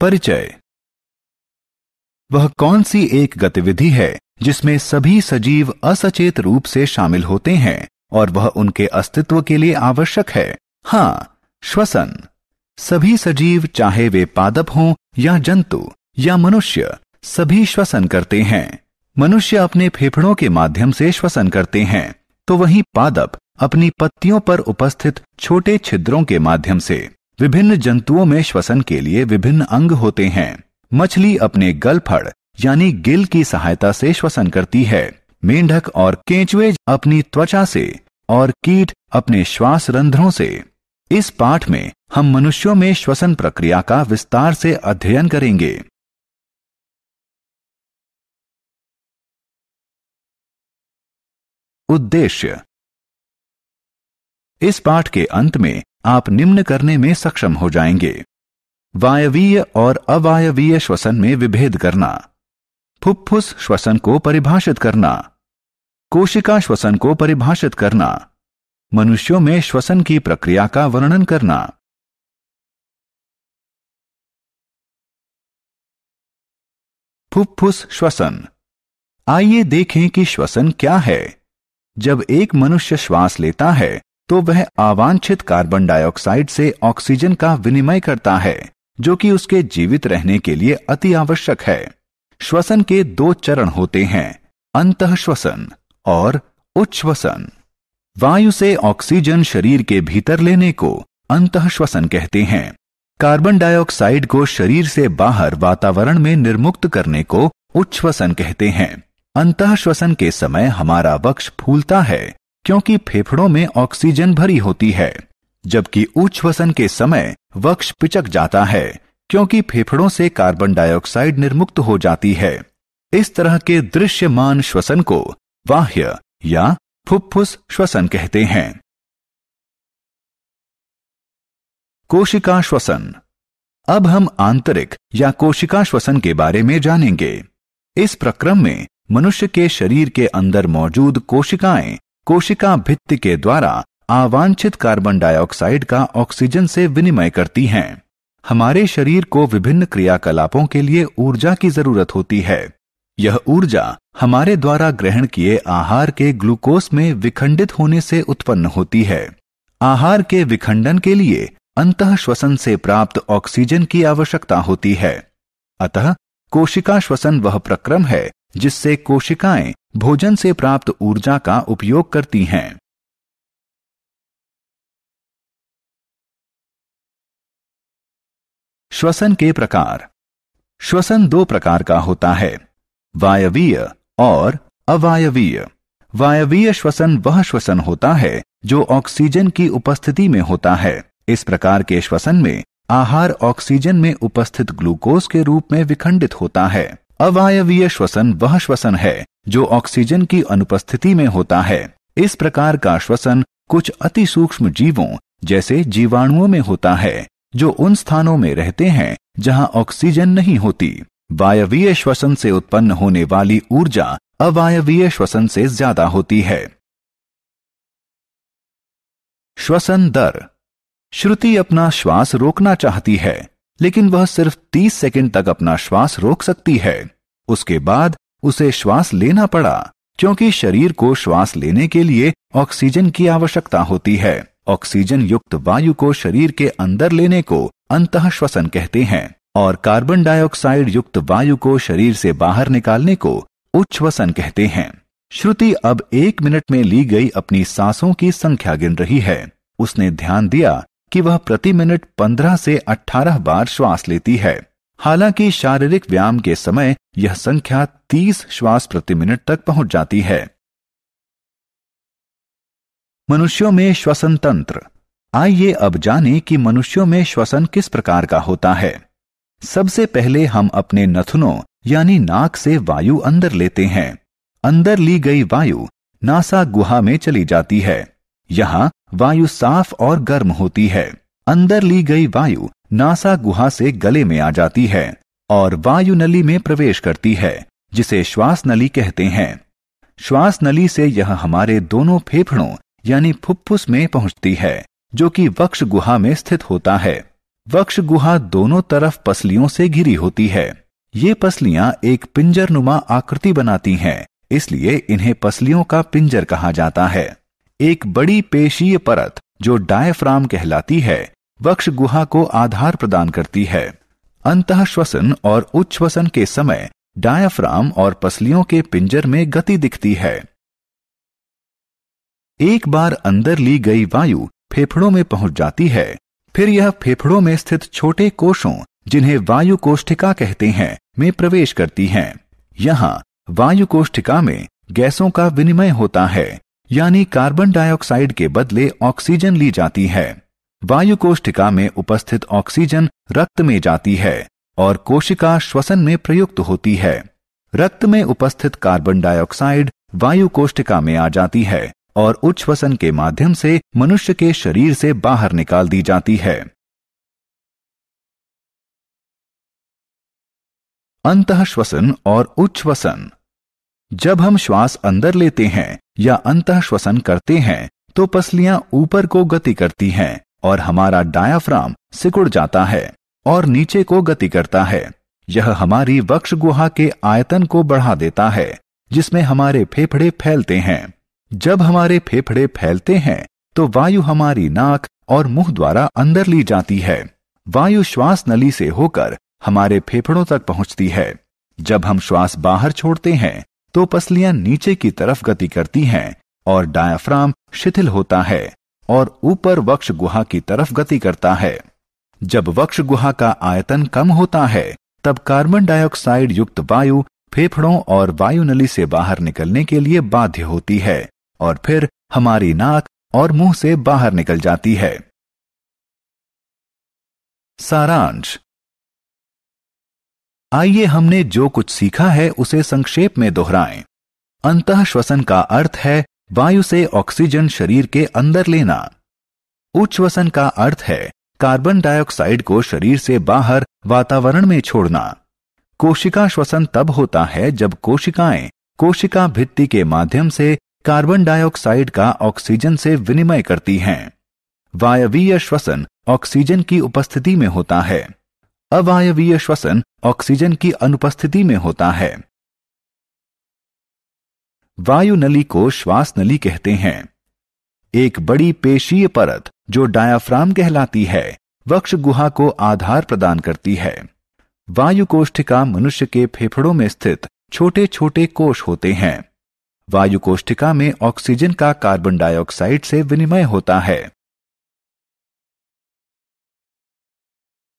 परिचय वह कौन सी एक गतिविधि है जिसमें सभी सजीव असचेत रूप से शामिल होते हैं और वह उनके अस्तित्व के लिए आवश्यक है हाँ श्वसन सभी सजीव चाहे वे पादप हों या जंतु या मनुष्य सभी श्वसन करते हैं मनुष्य अपने फेफड़ों के माध्यम से श्वसन करते हैं तो वहीं पादप अपनी पत्तियों पर उपस्थित छोटे छिद्रों के माध्यम से विभिन्न जंतुओं में श्वसन के लिए विभिन्न अंग होते हैं मछली अपने गलफड़ यानी गिल की सहायता से श्वसन करती है मेंढक और केंचुए अपनी त्वचा से और कीट अपने श्वास रंध्रों से इस पाठ में हम मनुष्यों में श्वसन प्रक्रिया का विस्तार से अध्ययन करेंगे उद्देश्य इस पाठ के अंत में आप निम्न करने में सक्षम हो जाएंगे वायवीय और अवायवीय श्वसन में विभेद करना फुफ्फुस श्वसन को परिभाषित करना कोशिका श्वसन को परिभाषित करना मनुष्यों में श्वसन की प्रक्रिया का वर्णन करना फुफ्फुस श्वसन आइए देखें कि श्वसन क्या है जब एक मनुष्य श्वास लेता है तो वह अवांछित कार्बन डाइऑक्साइड से ऑक्सीजन का विनिमय करता है जो कि उसके जीवित रहने के लिए अति आवश्यक है श्वसन के दो चरण होते हैं अंत श्वसन और उच्छ्वसन वायु से ऑक्सीजन शरीर के भीतर लेने को अंत श्वसन कहते हैं कार्बन डाइऑक्साइड को शरीर से बाहर वातावरण में निर्मुक्त करने को उच्छ्वसन कहते हैं अंत श्वसन के समय हमारा वक्ष फूलता है क्योंकि फेफड़ों में ऑक्सीजन भरी होती है जबकि उच्च वसन के समय वक्ष पिचक जाता है क्योंकि फेफड़ों से कार्बन डाइऑक्साइड निर्मुक्त हो जाती है इस तरह के दृश्यमान श्वसन को बाह्य या फुफ्फुस श्वसन कहते हैं कोशिका श्वसन अब हम आंतरिक या कोशिका श्वसन के बारे में जानेंगे इस प्रक्रम में मनुष्य के शरीर के अंदर मौजूद कोशिकाएं कोशिका भित्ति के द्वारा आवांछित कार्बन डाइऑक्साइड का ऑक्सीजन से विनिमय करती हैं हमारे शरीर को विभिन्न क्रियाकलापों के लिए ऊर्जा की जरूरत होती है यह ऊर्जा हमारे द्वारा ग्रहण किए आहार के ग्लूकोज में विखंडित होने से उत्पन्न होती है आहार के विखंडन के लिए अंत श्वसन से प्राप्त ऑक्सीजन की आवश्यकता होती है अतः कोशिका श्वसन वह प्रक्रम है जिससे कोशिकाएं भोजन से प्राप्त ऊर्जा का उपयोग करती हैं श्वसन के प्रकार श्वसन दो प्रकार का होता है वायवीय और अवायवीय वायवीय श्वसन वह श्वसन होता है जो ऑक्सीजन की उपस्थिति में होता है इस प्रकार के श्वसन में आहार ऑक्सीजन में उपस्थित ग्लूकोज के रूप में विखंडित होता है अवायवीय श्वसन वह श्वसन है जो ऑक्सीजन की अनुपस्थिति में होता है इस प्रकार का श्वसन कुछ अति सूक्ष्म जीवों जैसे जीवाणुओं में होता है जो उन स्थानों में रहते हैं जहां ऑक्सीजन नहीं होती वायवीय श्वसन से उत्पन्न होने वाली ऊर्जा अवायवीय श्वसन से ज्यादा होती है श्वसन दर श्रुति अपना श्वास रोकना चाहती है लेकिन वह सिर्फ 30 सेकंड तक अपना श्वास रोक सकती है उसके बाद उसे श्वास लेना पड़ा क्योंकि शरीर को श्वास लेने के लिए ऑक्सीजन की आवश्यकता होती है ऑक्सीजन युक्त वायु को शरीर के अंदर लेने को अंत श्वसन कहते हैं और कार्बन डाइऑक्साइड युक्त वायु को शरीर से बाहर निकालने को उच्छ्वसन कहते हैं श्रुति अब एक मिनट में ली गई अपनी सांसों की संख्या गिन रही है उसने ध्यान दिया कि वह प्रति मिनट 15 से 18 बार श्वास लेती है हालांकि शारीरिक व्यायाम के समय यह संख्या 30 श्वास प्रति मिनट तक पहुंच जाती है मनुष्यों में श्वसन तंत्र आइए अब जानें कि मनुष्यों में श्वसन किस प्रकार का होता है सबसे पहले हम अपने नथुनों यानी नाक से वायु अंदर लेते हैं अंदर ली गई वायु नासा गुहा में चली जाती है यहां वायु साफ और गर्म होती है अंदर ली गई वायु नासा गुहा से गले में आ जाती है और वायु नली में प्रवेश करती है जिसे श्वास नली कहते हैं श्वास नली से यह हमारे दोनों फेफड़ों यानी फुफ्फुस में पहुंचती है जो कि वक्ष गुहा में स्थित होता है वक्ष गुहा दोनों तरफ पसलियों से घिरी होती है ये पसलियां एक पिंजर नुमा आकृति बनाती हैं इसलिए इन्हें पसलियों का पिंजर कहा जाता है एक बड़ी पेशीय परत जो डायफ्राम कहलाती है वक्ष गुहा को आधार प्रदान करती है अंत श्वसन और उच्छ्वसन के समय डायफ्राम और पसलियों के पिंजर में गति दिखती है एक बार अंदर ली गई वायु फेफड़ों में पहुंच जाती है फिर यह फेफड़ों में स्थित छोटे कोषों जिन्हें वायु कोष्ठिका कहते हैं में प्रवेश करती है यहाँ वायु कोष्ठिका में गैसों का विनिमय होता है यानी कार्बन डाइऑक्साइड के बदले ऑक्सीजन ली जाती है वायु कोष्ठिका में उपस्थित ऑक्सीजन रक्त में जाती है और कोशिका श्वसन में प्रयुक्त होती है रक्त में उपस्थित कार्बन डाइऑक्साइड वायु कोष्ठिका में आ जाती है और उच्छ्वसन के माध्यम से मनुष्य के शरीर से बाहर निकाल दी जाती है अंत श्वसन और उच्छ्वसन जब हम श्वास अंदर लेते हैं या अंत श्वसन करते हैं तो पसलियां ऊपर को गति करती हैं और हमारा डायाफ्राम सिकुड़ जाता है और नीचे को गति करता है यह हमारी वक्ष गुहा के आयतन को बढ़ा देता है जिसमें हमारे फेफड़े फैलते हैं जब हमारे फेफड़े फैलते हैं तो वायु हमारी नाक और मुंह द्वारा अंदर ली जाती है वायु श्वास नली से होकर हमारे फेफड़ों तक पहुंचती है जब हम श्वास बाहर छोड़ते हैं तो पसलियां नीचे की तरफ गति करती हैं और डायाफ्राम शिथिल होता है और ऊपर वक्ष गुहा की तरफ गति करता है जब वक्ष गुहा का आयतन कम होता है तब कार्बन डाइऑक्साइड युक्त वायु फेफड़ों और वायु नली से बाहर निकलने के लिए बाध्य होती है और फिर हमारी नाक और मुंह से बाहर निकल जाती है सारांश आइए हमने जो कुछ सीखा है उसे संक्षेप में दोहराएं। अंत श्वसन का अर्थ है वायु से ऑक्सीजन शरीर के अंदर लेना उच्च का अर्थ है कार्बन डाइऑक्साइड को शरीर से बाहर वातावरण में छोड़ना कोशिका श्वसन तब होता है जब कोशिकाएं कोशिका भित्ति के माध्यम से कार्बन डाइऑक्साइड का ऑक्सीजन से विनिमय करती हैं वायवीय श्वसन ऑक्सीजन की उपस्थिति में होता है अवायवीय श्वसन ऑक्सीजन की अनुपस्थिति में होता है वायु नली को श्वास नली कहते हैं एक बड़ी पेशीय परत जो डायाफ्राम कहलाती है वक्ष गुहा को आधार प्रदान करती है वायु कोष्ठिका मनुष्य के फेफड़ों में स्थित छोटे छोटे कोष होते हैं वायु कोष्ठिका में ऑक्सीजन का कार्बन डाइऑक्साइड से विनिमय होता है